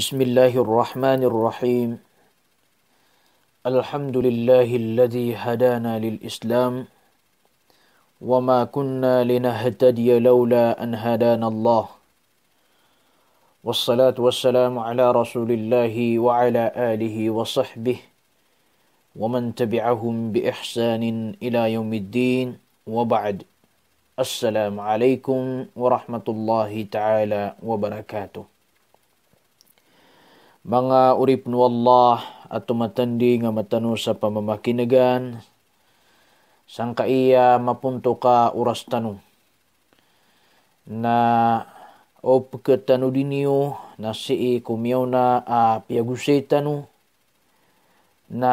بسم الله الرحمن الرحيم الحمد لله الذي هدانا للإسلام وما كنا لنهتدي لولا أن هدانا الله والصلاة والسلام على رسول الله وعلى آله وصحبه ومن تبعهم بإحسان إلى يوم الدين وبعد السلام عليكم ورحمة الله تعالى وبركاته mga urip no Allah at tumatandi nga matano sa pamamakinagan sang kaiya mapunto ka oras tano na op ketano dinyo na si kumiyaw na uh, piyagusay tano na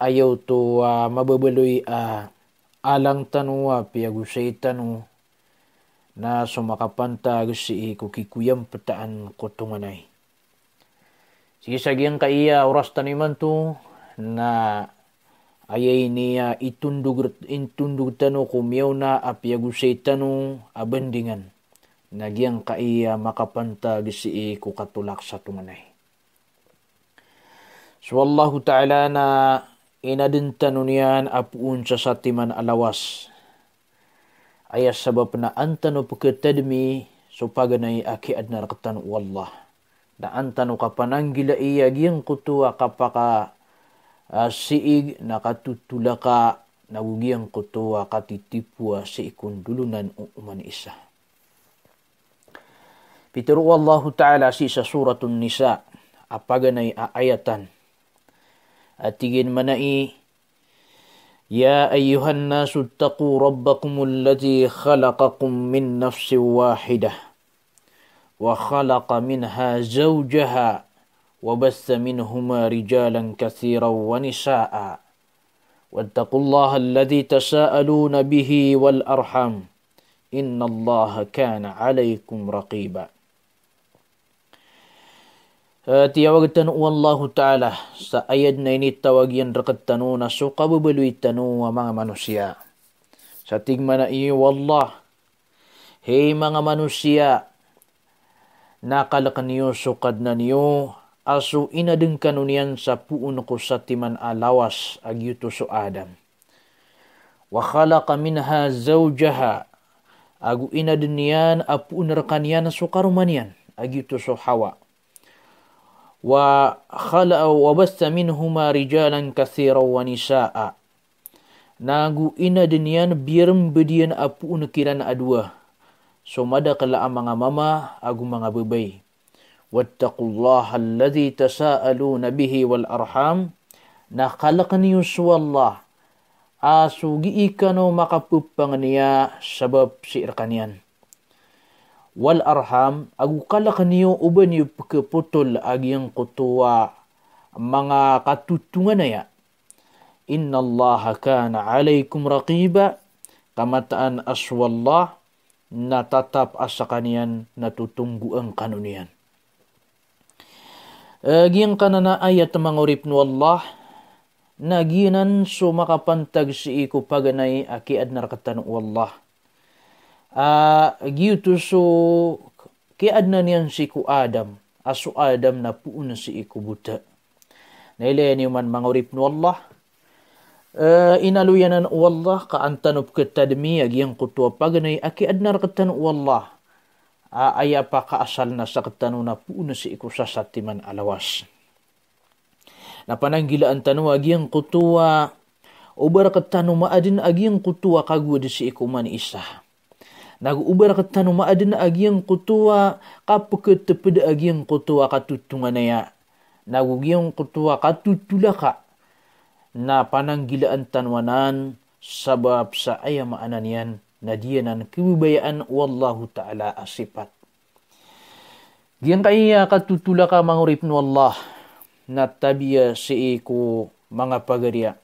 ayaw to uh, mababaloy uh, alang tano uh, piyagusay tano na sumakapantag si kukikuyam pataan ko tunganay. Sisag yang kaiya oras taniman to na ayay niya itundug, itundug tano kumiyaw na apiyagusay tano abandingan. Nagyang kaiya makapantag si kukatulak sa tunganay. So Allah Ta'ala na inadintano niyan apuun sa satiman alawas. Ayas sabab na antano pagkatadmi so paganay aki adnar katan wallah. Daantan o kapanang gila iyag yung kutua kapaka uh, ah, siig nakatutula ka nagugiyang kutua katitipua si ikundulunan o uman isa. Pituro Allah Ta'ala si sa suratun nisa apaganay aayatan. At tigin manai Ya أيها الناس اتقوا ربكم الذي خلقكم من نفس واحدة وخلق منها زوجها وبث منهما رجالا كثيرا ونساء واتقوا الله الذي تساءلون به والأرحم إن الله كان عليكم رقيبا tiyawagitan wallahu ta'ala sa ayad na ini tawagyan rakatanu na suka bubaluitanu ang mga manusia. Sa tigma na iyo wallah, hey mga manusia, nakal kaniyo so kadna niyo aso inading kanunian sa puun ko sa timan alawas agyuto so Adam. Wa khalaqa minha zawjaha agu inadin niyan apuun rakanian so karumanian agyuto so Hawa. Wa khalaqa wabasta minhuma rijalan kathira wa nisa'a. Nagu inadin niyan birm bedian apuun kiran aduah so kala ang mga mama agung mga babay. Wattaqullaha alladhi tasaaluna bihi wal arham na kalakani Allah asugi ikano niya sabab si irkanian. Wal arham agu kalakaniyo uban yu putol agyang kutuwa mga katutungan niya. Inna Allah kana alaikum raqiba kamataan aswallah natatap asa kaniyan natutunggu ang kanuniyan. Agiyang e, kanana ayat mga urip no Allah, naginan sumakapantag si iku paganay aki adnar katanong Allah. Uh, giyuto so kiad na niyan si ku Adam, aso Adam na puun si iku buta. Naila yan man mga urip no Allah, eh, inaluyanan wallah ka antanub ketadmi agian kutua paganay aki adnar ketan wallah ah, aya pa ka asal na sa ketanuna puno si iku sasatiman alawas na pananggila ang tanong agiang kutua ubar ketanu maadin agiang kutua kagwa di si ikuman man Nagu nagubar ketanu maadin agiang kutua kapeket tepeda agiang kutua katutunganaya Nagu nagugiyang kutua katutulaka na pananggilaan tanwanan sabab sa ayam ananian na diyanan kibibayaan wallahu ta'ala asipat. Diyan kaya ah, katutula ka mangurip no Allah na tabiya si iku mga pagariya.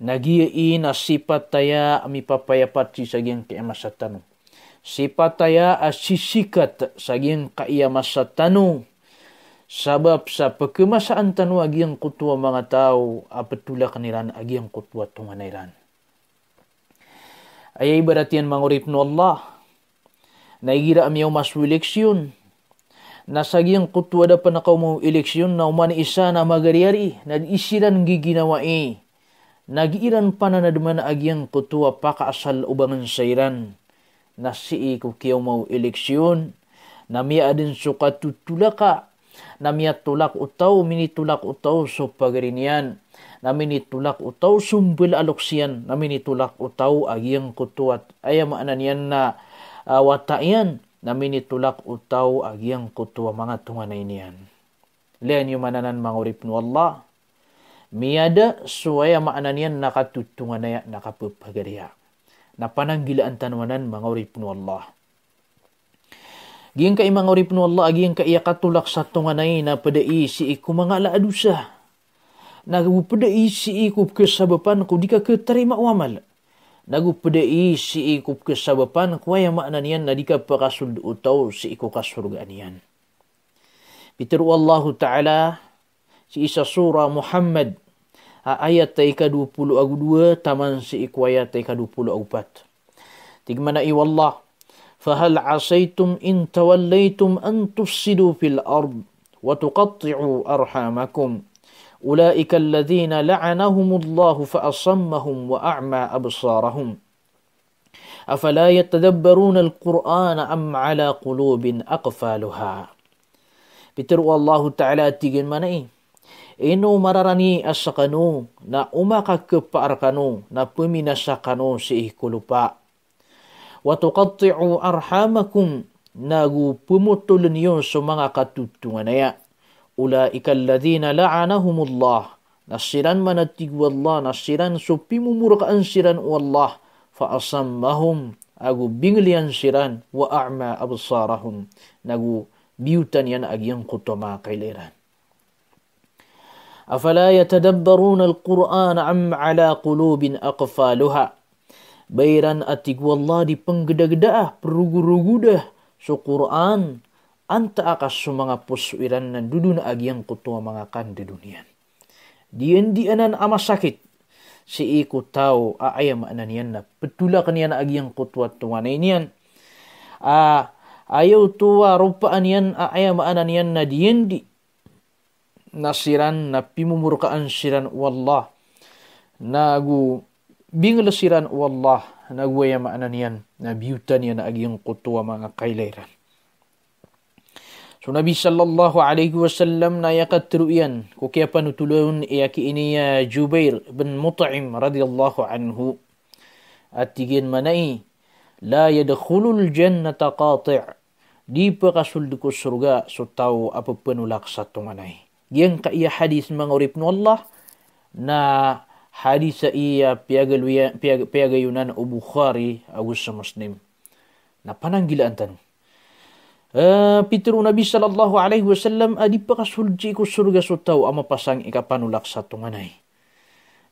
Nagiya na sipat taya ami papayapat si saging kaimasatano. Sipat taya asisikat saging kaiyamasatano sabab sa pagkumasaan tanu agiyang kutwa mga tao apatula kaniran agiyang kutwa tunganairan ayay baratian mangurip no Allah naigira amyaw mas eleksyon nasagyang kutwa da panakaw mo eleksyon na uman isa na magariyari na isiran giginawai nagiiran pa na naduman agyang kutwa pakaasal ubangan sairan na si ko kiyaw mo eleksyon na miya din sukatutula ka Namiat tulak utau mini tulak utau so pagrinian namini tulak utau sumbil aloksian namini tulak utau agiang kutuat ayam ananian na uh, watayan namini tulak utau agiang kutua mga tungan na inian lian yung mananan mga uripnu Allah miada suaya maananian nakatutungan na ya nakapupagariya napananggilaan tanwanan mga uripnu Allah Giyang ka imang ori puno Allah, giyang ka iya katulak satu tunganay na pada isi iku mga laadusa. Nagu pada isi iku kesabapan ku di ka keterima wamal. Nagu pada isi iku kesabapan ku ayah makna niyan na di pakasul utaw si iku kasurga niyan. Bitaru Allah Ta'ala si isa surah Muhammad ha, ayat taika 20 agu 2 taman si iku ayat taika 20 agu mana Tigmana Allah. فهل عصيتم إن توليتم أن تفسدوا في الأرض وتقطعوا أرحامكم أولئك الذين لعنهم الله فأصمهم وأعمى أبصارهم أفلا يتدبرون القرآن أم على قلوب أقفالها الله تعالى تيجن tigin mana i. Inu mararani asakanu na umakakupar نا بمين puminasakanu سيه ikulupa. وatuqatti'u arhamakum nagu pumutulun yon so mga katutunganaya. Ulaika alladhina la'anahumullah. Nasiran manatigwallah, nasiran so pimumurakaan siran wallah. Fa'asammahum agu binglian siran wa a'ma absarahum. Nagu biutan yan agyan kutoma kailiran. أفلا يتدبرون القرآن أم على قلوب أقفالها Bayran ati Allah di penggedah-gedah, perugu-rugudah. So Quran, anta akas sumanga puswiran nan dudun agi yang kutuwa mangakan di dunia. Diyan di anan ama sakit. Si iku tau aayam anan yan na petula kanian agi yang kutuwa tuwana inian. ayaw tuwa rupa anian aayam anan yan na diyan di. Nasiran na pimumurkaan siran wallah. Nagu Bing lesiran wallah na gue ya makna niyan na biutan ya na aging kutuwa mga kailairan. So Nabi sallallahu alaihi wasallam na yakat ruyan ko kaya panutulon iya eh, ki ini ya Jubair bin Mut'im radhiyallahu anhu at tigin manai la yadkhulul jannata qati' di pakasul di surga so tau apa penulak satu manai. Yang ka iya hadis mengurip nu Allah na hadisa-iya piagaluya piag, piagayunan o Bukhari agus sa Muslim. Napananggilaan tanong. Uh, Pitru Nabi sallallahu alaihi wasallam adi pakasulji ko surga so tau ama pasang ikapanulak sa tunganay.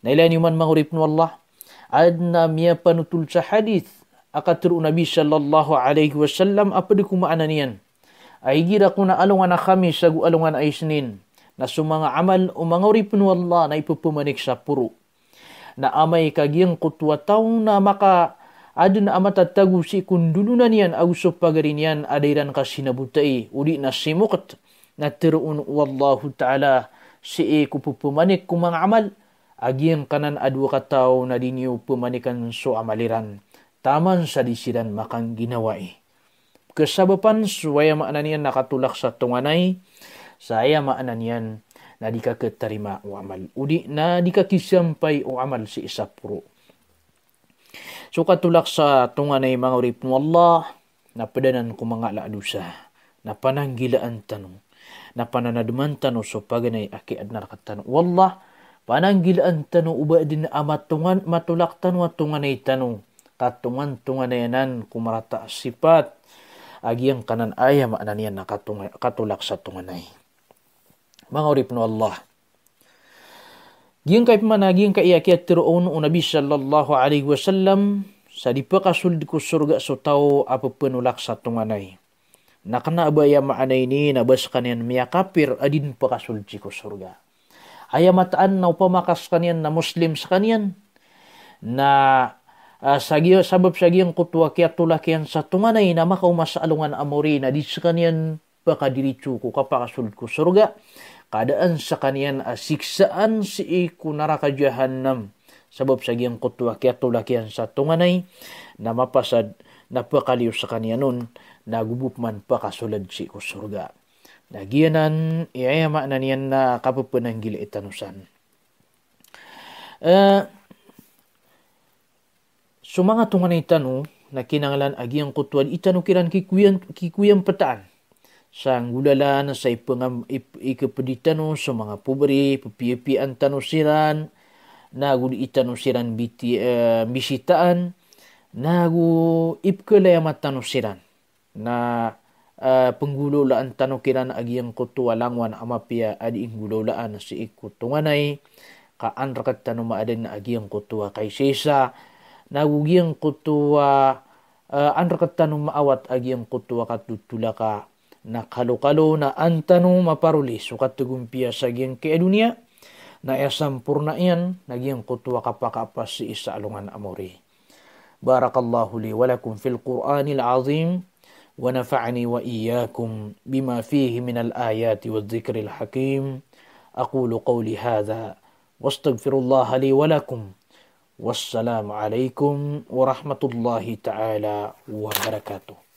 Nailani man mangurip no Allah adna mia panutul sa hadith akatru Nabi sallallahu alaihi wasallam apa di kumaanan yan. Ay gira alungan na kami sagu alungan aisnin na sumanga amal o mangurip Allah na ipupumanik sa puro na amay kagyang kutwataw na maka adun amata tagu si kundulunan yan awso pagarin yan adairan ka sinabutai uli na simukat na tiruun wallahu ta'ala si e kupupumanik kumang amal agian kanan adwa kataw na diniyo pumanikan so amaliran taman sa disiran makang ginawai kasabapan suwaya maananian yan nakatulak sa tunganay saya maananian yan na di ka katarima o amal. Udi na di ka kisampay o amal si isapuro. So katulak sa tunga na mga urip mo Allah, napadanan ko mga laadusa, napananggilaan tanong, napananaduman tanong so paganay aki adnar katanong. Wallah, pananggilaan tanong uba din amatungan matulak tanong at tunganay tanong. Tatungan tunganayanan kumarata sipat, agiang kanan ayam ananian na katulak sa tunganay mangorib no Allah Giang kay pamanagi ang kaiyakiat tiroon o Nabi sallallahu alaihi wasallam sa di pa kasulid ko surga so tao apa penulak sa tunganay. Nakana abaya maanay ni nabas kanyan miyakapir adin pa kasulid ko surga. Ayamataan na upamakas kanyan na muslim sa kanyan na uh, ah, sagyo, sabab sagyang kutwa kaya tulakian sa tunganay na makaumasalungan amori na di sa kanyan pakadiritsu ko kapakasulid ko surga keadaan sakanian asiksaan si iku naraka jahannam sebab sagiang kutwa kiatulakian sa tunganay na mapasad napakaliw sa kanianon nagubup man pakasulad si iku surga. Nagiyanan iayama na niyan na kapupunan gili itanusan. Uh, eh, sumanga tunganay tanu na kinangalan agiyang kutwan itanu kiran kikuyan, kikuyan pataan sang gulalan sa ipangam ikapaditano sa mga pobre, papiapi ang tanusiran, nagul itanusiran biti, uh, eh, bisitaan, nagu ipkalaya matanusiran, na uh, eh, penggulo la ang tanukiran agi ang kutu alangwan amapia adi ang gulo laan si ikutunganay, kaanrakat tanuma adin agi ang kutu kaisesa, nagugi ang kutu uh, eh, anrakat tanuma awat agi ang kutu katutulaka, na kalu-kalu na antanu maparuli sukat tugumpia sa giyang dunia na esampurna iyan naging kutwa kapakapa si isa alungan amori. Barakallahu li walakum fil Qur'anil azim wa nafa'ani wa iyyakum bima fihi minal ayati wa dhikril hakim. أقول قولي هذا واستغفر الله لي ولكم والسلام عليكم ورحمة الله تعالى وبركاته